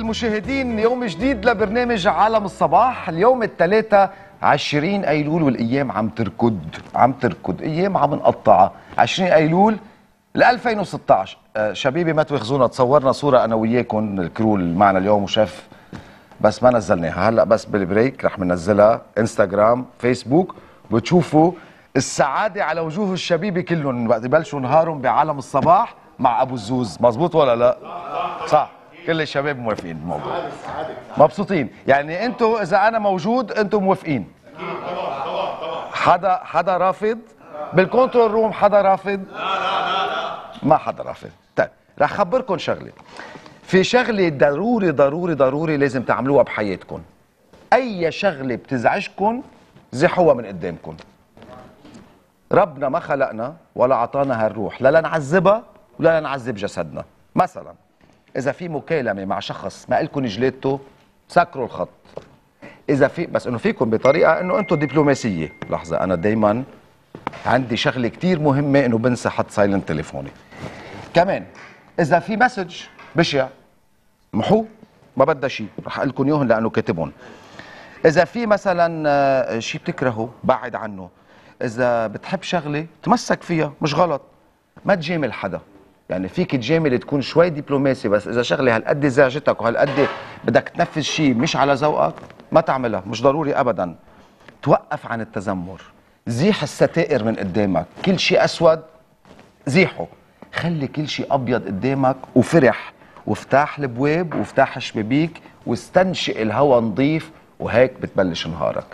المشاهدين يوم جديد لبرنامج عالم الصباح اليوم الثلاثة 20 أيلول والأيام عم تركض عم تركض أيام عم نقطعها 20 أيلول ل 2016 آه، شبيبي ما تواخذونا تصورنا صورة أنا وياكم الكرو معنا اليوم وشاف بس ما نزلناها هلا بس بالبريك رح منزلها انستغرام فيسبوك بتشوفوا السعادة على وجوه الشبيبة كلهم وقت يبلشوا نهارهم بعالم الصباح مع ابو الزوز مزبوط ولا لا صح كل الشباب موافقين الموضوع مبسوطين يعني انتوا اذا انا موجود انتوا موافقين حدا حدا رافض بالكنترول روم حدا رافض لا لا لا ما حدا رافض طيب رح خبركم شغله في شغله ضروري ضروري ضروري لازم تعملوها بحياتكم اي شغله بتزعجكم زحوها من قدامكم ربنا ما خلقنا ولا اعطانا هالروح لا لنعذبها ولا لنعذب جسدنا مثلا اذا في مكالمه مع شخص ما لكم جلادته سكروا الخط اذا في بس انه فيكم بطريقه انه انتم دبلوماسيه لحظه انا دائما عندي شغله كثير مهمه انه بنسى حط سايلنت تليفوني كمان اذا في مسج بشع محو ما بدها شيء رح اقول لكم اياهم لانه كاتبهم اذا في مثلا آه، شيء بتكرهه بعد عنه اذا بتحب شغله تمسك فيها مش غلط ما تجامل حدا يعني فيك تجامل تكون شوي دبلوماسي بس اذا شغله هالقد زعجتك وهالقد بدك تنفذ شيء مش على ذوقك ما تعملها مش ضروري ابدا توقف عن التذمر زيح الستائر من قدامك كل شيء اسود زيحه خلي كل شيء ابيض قدامك وفرح وافتح البواب وافتح الشبابيك واستنشق الهواء نظيف وهيك بتبلش نهارك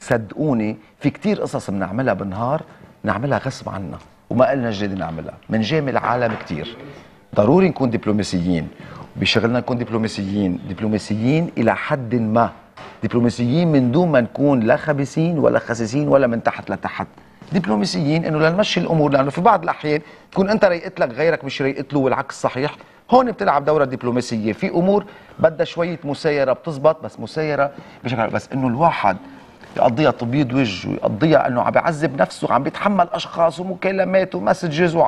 صدقوني في كتير قصص بنعملها بالنهار نعملها غصب عنا وما قلنا جديد نعملها جامل العالم كثير ضروري نكون دبلوماسيين بشغلنا نكون دبلوماسيين دبلوماسيين الى حد ما دبلوماسيين من دون ما نكون لا خبيثين ولا خسيسين ولا من تحت لتحت دبلوماسيين انه لنمشي الامور لانه في بعض الاحيان تكون انت ريقت لك غيرك مش ريقت له والعكس صحيح هون بتلعب دوره دبلوماسيه في امور بدها شويه مسايره بتزبط بس مسايره بشكل بس انه الواحد يقضيها تبيض وجه ويقضيها انه عم بيعذب نفسه وعم بيتحمل اشخاص ومكالمات ومسجز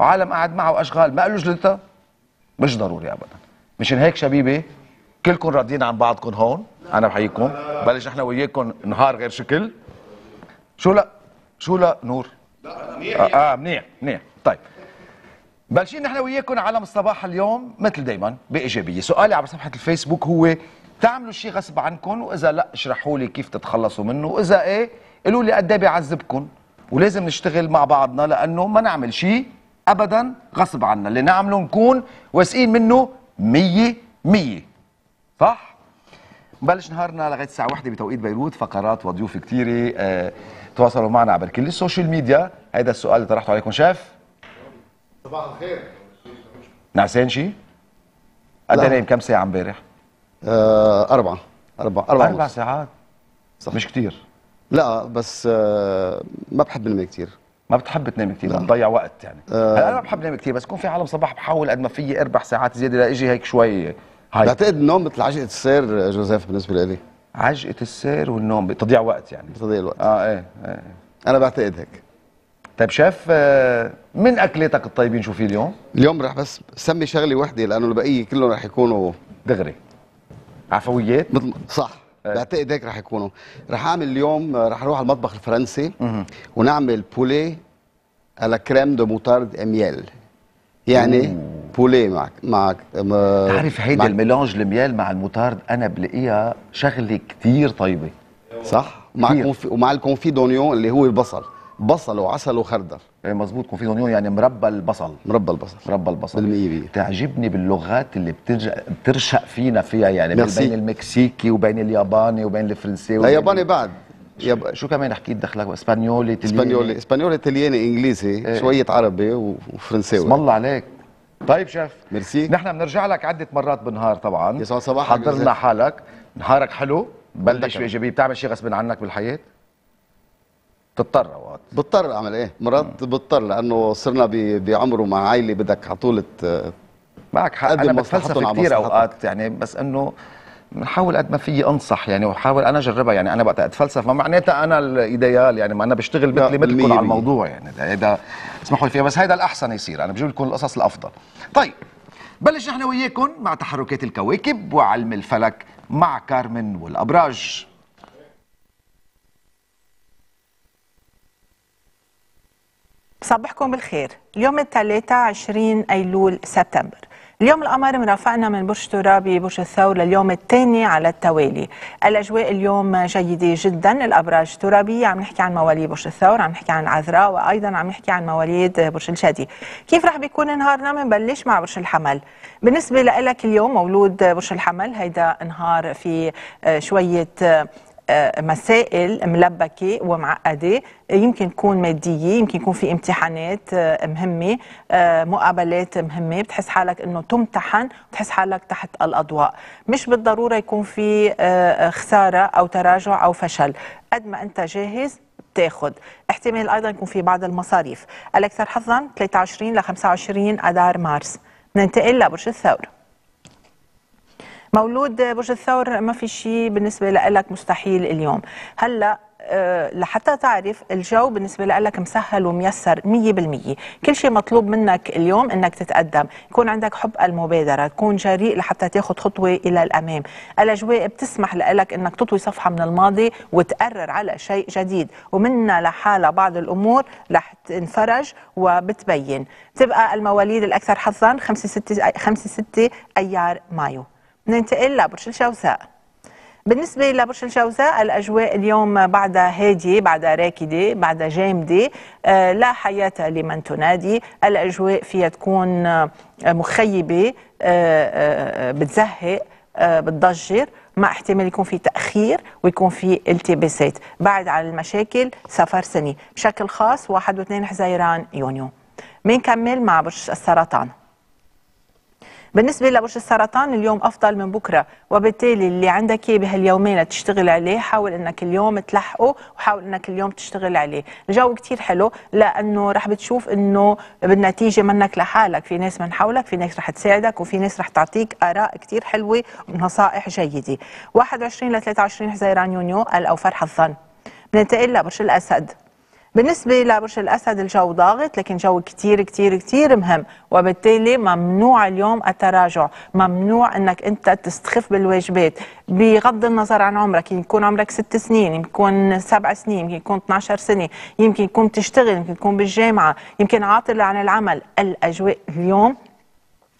وعالم قاعد معه واشغال ما قال له مش ضروري ابدا مشان هيك شبيبه كلكم راضيين عن بعضكم هون انا بحييكم بلش احنا وياكم نهار غير شكل شو لا شو لا نور لا آه، منيح اه, منيح منيح طيب بلشين نحن وياكم عالم الصباح اليوم مثل دايما بايجابيه سؤالي على صفحه الفيسبوك هو تعملوا شيء غصب عنكم واذا لا اشرحوا لي كيف تتخلصوا منه واذا ايه قولوا لي قد ايه بيعذبكم ولازم نشتغل مع بعضنا لانه ما نعمل شيء ابدا غصب عنا اللي نعمله نكون واثقين منه 100 مية صح نبلش نهارنا لغايه الساعه واحدة بتوقيت بيروت فقرات وضيوف كثيره آه تواصلوا معنا عبر كل السوشيال ميديا هذا السؤال اللي طرحته عليكم شاف صباح الخير نعسان شيء قد إيه نايم كم ساعه امبارح آه، أربعة أربعة أربعة أربع ساعات صح مش كتير لا بس آه، يعني. آه. ما بحب نام كتير ما بتحب تنام كثير بتضيع وقت يعني أه انا ما بحب نام كثير بس كون في عالم صباح بحاول قد ما في اربع ساعات زياده لاجي هيك شوي هاي بعتقد النوم مثل عجقه السير جوزيف بالنسبه لي عجقه السير والنوم بتضيع وقت يعني بتضيع الوقت اه ايه, ايه. انا بعتقد هيك طيب شاف من اكلاتك الطيبين شو في اليوم؟ اليوم رح بس سمي شغله وحده لانه البقيه كلهم رح يكونوا دغري عفويات صح آه. بعتقد هيك رح يكونوا رح اعمل اليوم رح اروح على المطبخ الفرنسي ونعمل بولي على كريم دو موتارد اميال يعني بولي معك معك بتعرف هيدي الميلانج الميال مع الموتارد انا بلاقيها شغله كثير طيبه صح مع كتير. ومع الكونفي دونيون اللي هو البصل بصل وعسل وخردل إيه، مظبوط كونفيت اونيون يعني مربى البصل مربى البصل مربى البصل 100% تعجبني باللغات اللي بترشق فينا فيها يعني ميرسي. بين المكسيكي وبين الياباني وبين الفرنساوي الياباني بعد يب... شو كمان حكيت دخلك اسبانيولي تلياني اسبانيولي اسبانيولي تلياني انجليزي إيه،, ايه. شويه عربي وفرنساوي اسم الله عليك طيب شيف ميرسي نحن بنرجع لك عده مرات بالنهار طبعا يسعد صباحك حضر لنا حالك نهارك حلو بلش بايجابيه بتعمل شيء غصب عنك بالحياه بتضطر اوقات بضطر اعمل ايه مرات بضطر لانه صرنا بعمره مع عائله بدك على طول معك حق انا بتفلسف كثير اوقات يعني بس انه بنحاول قد ما فيي انصح يعني وحاول انا اجربها يعني انا وقت اتفلسف ما معناتها انا الايديال يعني ما انا بشتغل مثلي مثلكم على الموضوع يعني هيدا اسمحوا لي فيها بس هيدا الاحسن يصير انا بجيب لكم القصص الافضل طيب بلش نحن وياكم مع تحركات الكواكب وعلم الفلك مع كارمن والابراج صباحكم بالخير اليوم الثلاثاء 20 أيلول سبتمبر اليوم القمر مرافقنا من برج ترابي برج الثور لليوم الثاني على التوالي الأجواء اليوم جيدة جدا الأبراج ترابية عم نحكي عن مواليد برج الثور عم نحكي عن العذراء وأيضا عم نحكي عن مواليد برج الجدي كيف رح بيكون نهارنا منبلش مع برج الحمل بالنسبة لك اليوم مولود برج الحمل هيدا نهار في شوية آه، مسائل ملبكه ومعقده يمكن تكون ماديه يمكن يكون في امتحانات آه، مهمه آه، مقابلات مهمه بتحس حالك انه تمتحن بتحس حالك تحت الاضواء مش بالضروره يكون في خساره او تراجع او فشل قد ما انت جاهز تاخد احتمال ايضا يكون في بعض المصاريف الاكثر حظا 23 ل 25 اذار مارس ننتقل لبرج الثور مولود برج الثور ما في شيء بالنسبه لك مستحيل اليوم هلا آه، لحتى تعرف الجو بالنسبة لك مسهل وميسر 100% كل شيء مطلوب منك اليوم انك تتقدم يكون عندك حب المبادرة تكون جريء لحتى تاخذ خطوة الى الامام الاجواء بتسمح لك انك تطوي صفحة من الماضي وتقرر على شيء جديد ومنا لحالها بعض الامور رح تنفرج وبتبين تبقى المواليد الاكثر حظا 5 6 5 6 ايار مايو ننتقل لبرج الجوزاء بالنسبة لبرج الجوزاء الأجواء اليوم بعدها هادية بعدها راكدة بعدها جامدة آه، لا حياة لمن تنادي الأجواء فيها تكون آه، مخيبة آه، بتزهق بتضجر مع احتمال يكون في تاخير ويكون في التباسات بعد على المشاكل سفر سني بشكل خاص 1 و2 حزيران يونيو بنكمل مع برج السرطان بالنسبه لبرج السرطان اليوم افضل من بكره وبالتالي اللي عندك اياه بهاليومين تشتغل عليه حاول انك اليوم تلحقه وحاول انك اليوم تشتغل عليه الجو كثير حلو لانه رح بتشوف انه بالنتيجه منك لحالك في ناس من حولك في ناس رح تساعدك وفي ناس رح تعطيك اراء كثير حلوه ونصائح جيده 21 ل 23 حزيران يونيو قال او فرح الظن بننتقل لبرج الاسد بالنسبة لبرج الأسد الجو ضاغط لكن جو كتير كتير كتير مهم وبالتالي ممنوع اليوم التراجع ممنوع أنك أنت تستخف بالواجبات بغض النظر عن عمرك يكون عمرك ست سنين يمكن سبع سنين يمكن يكون 12 سنة يمكن يكون تشتغل يمكن يكون بالجامعة يمكن عاطل عن العمل الأجواء اليوم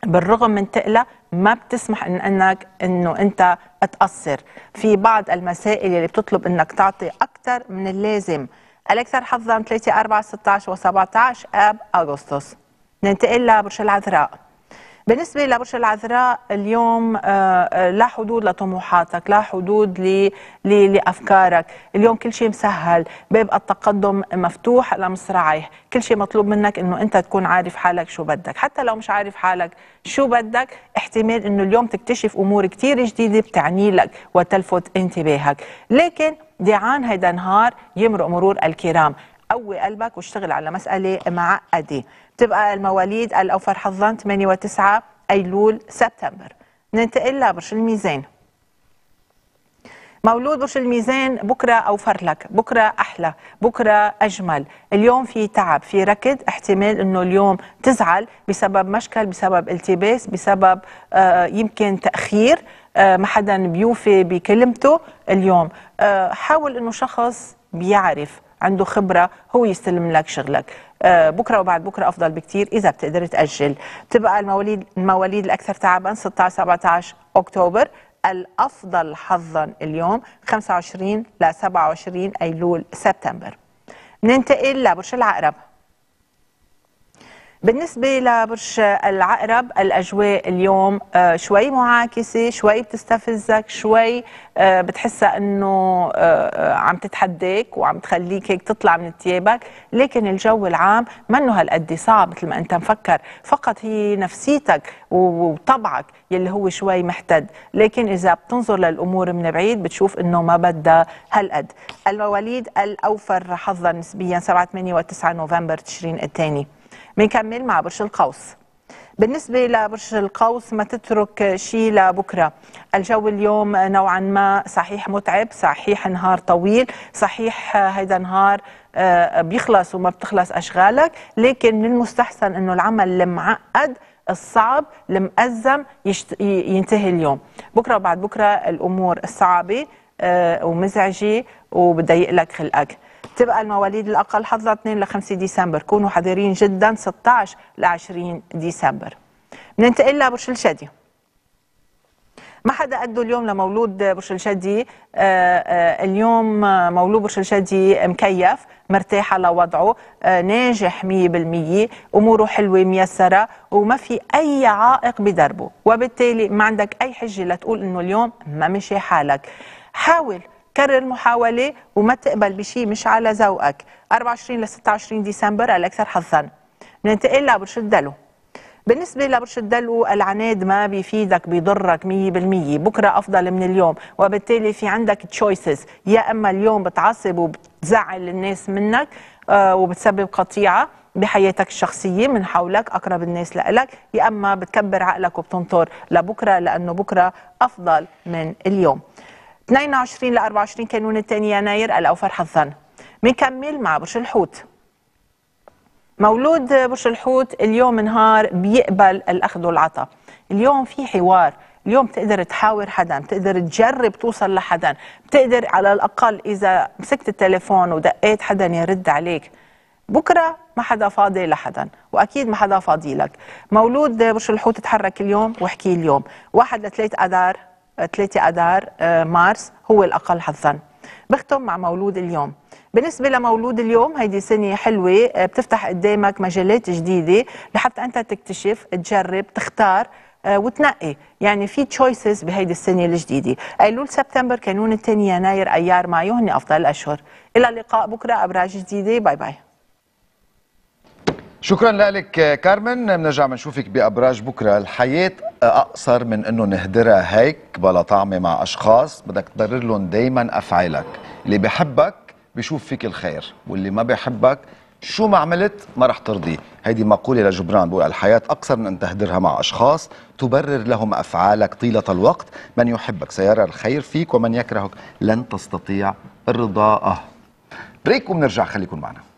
بالرغم من تقلة ما بتسمح إن انك انه انت تاثر في بعض المسائل اللي بتطلب انك تعطي اكثر من اللازم الأكثر حظا 3 4 16 و17 آب أغسطس ننتقل لبرج العذراء بالنسبة لبرج العذراء اليوم آه، آه، لا حدود لطموحاتك لا حدود لأفكارك اليوم كل شيء مسهل باب التقدم مفتوح لمصراعيه كل شيء مطلوب منك أنه أنت تكون عارف حالك شو بدك حتى لو مش عارف حالك شو بدك احتمال أنه اليوم تكتشف أمور كثير جديدة بتعني لك وتلفت انتباهك لكن دعان هيدا نهار يمرق مرور الكرام قوي قلبك واشتغل على مسألة معقدة بتبقى المواليد الأوفر حظا 8 و9 أيلول سبتمبر ننتقل لبرج الميزان مولود برج الميزان بكرة أوفر لك بكرة أحلى بكرة أجمل اليوم في تعب في ركض احتمال أنه اليوم تزعل بسبب مشكل بسبب التباس بسبب آه يمكن تأخير آه، ما حدا بيوفي بكلمته اليوم آه، حاول انه شخص بيعرف عنده خبرة هو يستلم لك شغلك آه، بكرة وبعد بكرة أفضل بكتير إذا بتقدر تأجل تبقى المواليد, المواليد الأكثر تعبا 16-17 أكتوبر الأفضل حظا اليوم 25 ل 27 أيلول سبتمبر ننتقل لبرج العقرب بالنسبة لبرج العقرب الأجواء اليوم آه، شوي معاكسة شوي بتستفزك شوي آه، بتحسها أنه آه، عم تتحديك وعم تخليك هيك تطلع من ثيابك لكن الجو العام منه هالقد صعب مثل ما أنت مفكر فقط هي نفسيتك وطبعك يلي هو شوي محتد لكن إذا بتنظر للأمور من بعيد بتشوف أنه ما بدها هالقد المواليد الأوفر حظا نسبيا 7 8 و9 نوفمبر تشرين الثاني بنكمل مع برج القوس بالنسبة لبرج القوس ما تترك شيء لبكرة الجو اليوم نوعا ما صحيح متعب صحيح نهار طويل صحيح هيدا نهار آه، بيخلص وما بتخلص أشغالك لكن من المستحسن أنه العمل المعقد الصعب المأزم يشت... ينتهي اليوم بكرة وبعد بكرة الأمور الصعبة آه، ومزعجة وبدها يقلك خلقك تبقى المواليد الاقل حظا 2 ل 5 ديسمبر كونوا حذرين جدا 16 ل 20 ديسمبر بننتقل لبرج الشادي ما حدا قده اليوم لمولود برج الشدي آه، آه، اليوم مولود برج الشدي مكيف مرتاح على وضعه آه، ناجح 100% أموره حلوة ميسرة وما في أي عائق بدربه وبالتالي ما عندك أي حجة لتقول أنه اليوم ما مشي حالك حاول كرر محاولة وما تقبل بشيء مش على ذوقك 24 ل 26 ديسمبر الأكثر حظا ننتقل لبرج الدلو بالنسبة لبرج الدلو العناد ما بيفيدك بيضرك 100% بكرة أفضل من اليوم وبالتالي في عندك تشويسز يا أما اليوم بتعصب وبتزعل الناس منك آه، وبتسبب قطيعة بحياتك الشخصية من حولك أقرب الناس لك يا أما بتكبر عقلك وبتنطر لبكرة لأنه بكرة أفضل من اليوم 22 ل 24 كانون الثاني يناير الاوفر حظا بنكمل مع برج الحوت مولود برج الحوت اليوم نهار بيقبل الاخذ والعطاء اليوم في حوار اليوم بتقدر تحاور حدا بتقدر تجرب توصل لحدا بتقدر على الأقل إذا مسكت التليفون ودقيت حدا يرد عليك بكرة ما حدا فاضي لحدا وأكيد ما حدا فاضي لك مولود برج الحوت تحرك اليوم واحكي اليوم واحد لثلاث اذار 3 اذار آه، مارس هو الاقل حظا بختم مع مولود اليوم بالنسبة لمولود اليوم هيدي سنة حلوة آه، بتفتح قدامك مجالات جديدة لحتى أنت تكتشف تجرب تختار آه، وتنقي يعني في تشويسز بهيدي السنة الجديدة أيلول سبتمبر كانون الثاني يناير أيار مايو هن أفضل الأشهر إلى اللقاء بكرة أبراج جديدة باي باي شكرا لك كارمن بنرجع بنشوفك بابراج بكره الحياه اقصر من انه نهدرها هيك بلا طعمه مع اشخاص بدك تبرر لهم دائما افعالك اللي بحبك بشوف فيك الخير واللي ما بحبك شو ما عملت ما رح ترضيه هيدي مقولة لجبران بقول الحياة أكثر من أن تهدرها مع أشخاص تبرر لهم أفعالك طيلة الوقت من يحبك سيرى الخير فيك ومن يكرهك لن تستطيع رضاءه بريك ومنرجع خليكم معنا